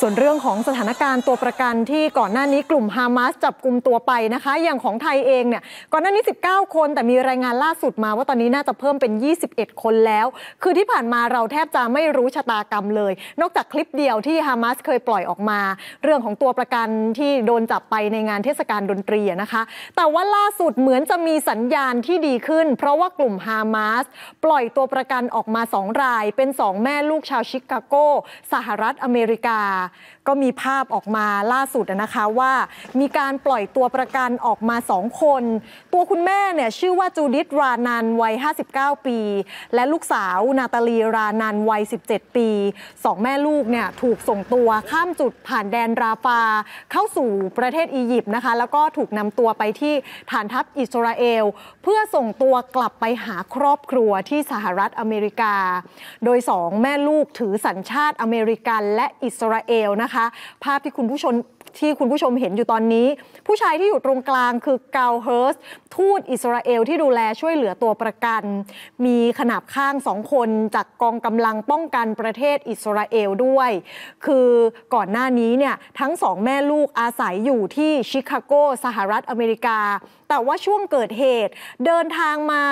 ส่วนเรื่องของสถานการณ์ตัวประกันที่ก่อนหน้านี้กลุ่มฮามาสจับกลุ่มตัวไปนะคะ อย่างของไทยเองเนี่ย ก่อนหน้านี้ 19 คนแต่มีรายงานล่าสุดมาว่าตอนนี้น่าจะเพิ่มเป็น 21 คนแล้ว คือที่ผ่านมาเราแทบจะไม่รู้ชะตากรรมเลย นอกจากคลิปเดียวที่ฮามาสเคยปล่อยออกมา เรื่องของตัวประกันที่โดนจับไปในงานเทศกาลดนตรีนะคะ แต่ว่าล่าสุดเหมือนจะมีสัญญาณที่ดีขึ้น เพราะว่ากลุ่มฮามาสปล่อยตัวประกันออกมา2ราย เป็น 2 แม่ลูกชาวชิคาโกสหรัฐอเมริริกาก็มีภาพออกมาล่าสุดนะคะว่ามีการปล่อยตัวประกันออกมาสองคน ตัวคุณแม่เนี่ย ชื่อว่าจูดิตรานันวัย59 ปี และลูกสาวนาตาลีรานันวัย 17 ปีสองแม่ลูกเนี่ยถูกส่งตัวข้ามจุดผ่านแดนราฟา เข้าสู่ประเทศอียิปต์นะคะแล้วก็ถูกนำตัวไปที่ฐานทัพอิสราเอล เพื่อส่งตัวกลับไปหาครอบครัวที่สหรัฐอเมริกา โดยสองแม่ลูกถือสัญชาติอเมริกันและอิสราเอลนะคะ ภาพที่คุณผู้ชมที่คุณผู้ชมเห็นอยู่ตอนนี้ ผู้ชายที่อยู่ตรงกลางคือเกาเฮิร์สทูตอิสราเอลที่ดูแลช่วยเหลือตัวประกัน มีขนาบข้างสองคน จากกองกำลังป้องกันประเทศอิสราเอลด้วย คือก่อนหน้านี้เนี่ยทั้งสองแม่ลูกอาศัยอยู่ที่ชิคาโกสหรัฐอเมริกาแต่ว่าช่วงเกิดเหตุเดินทางมา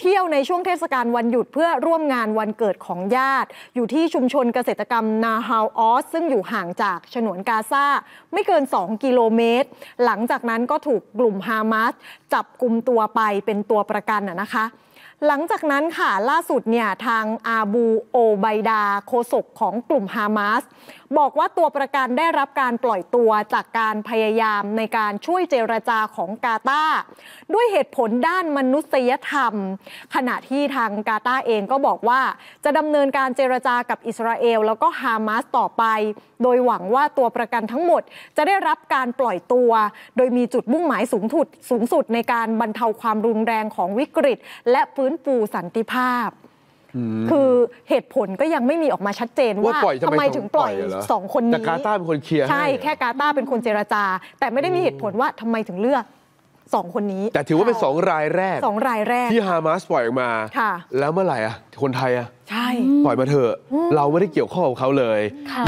เที่ยวในช่วงเทศกาลวันหยุดเพื่อร่วมงานวันเกิดของญาติ อยู่ที่ชุมชนเกษตรกรรม นาฮาวออส ซึ่งอยู่ห่างจากฉนวนกาซาไม่เกิน 2 กิโลเมตร หลังจากนั้นก็ถูกกลุ่มฮามาสจับกลุ่มตัวไปเป็นตัวประกันนะคะหลังจากนั้นค่ะล่าสุดเนี่ยทางอาบูโอไบดาโคศกของกลุ่มฮามาสบอกว่าตัวประกันได้รับการปล่อยตัวจากการพยายามในการช่วยเจรจาของกาตาด้วยเหตุผลด้านมนุษยธรรม ขณะที่ทางกาตาเองก็บอกว่าจะดำเนินการเจรจากับอิสราเอลแล้วก็ฮามาสต่อไป โดยหวังว่าตัวประกันทั้งหมดจะได้รับการปล่อยตัว โดยมีจุดมุ่งหมายสูงสุดสูงสุดในการบรรเทาความรุนแรงของวิกฤต และฟื้นปูสันติภาพคือเหตุผลก็ยังไม่มีออกมาชัดเจน ว่าทำไมถึงปล่อยสองคนนี้แต่กาตาเป็นคนเคลียร์ใช่แค่กาตาเป็นคนเจรจา แต่ไม่ได้มีเหตุผลว่าทำไมถึงเลือกสองคนนี้ แต่ถือว่าเป็นสองรายแรกสองรายแรก ที่ฮามาสปล่อยออกมา แล้วเมื่อไหร่อ่ะ คนไทยอ่ะใช่ปล่อยมาเถอะ เราไม่ได้เกี่ยวข้องกับเขาเลยค่ะ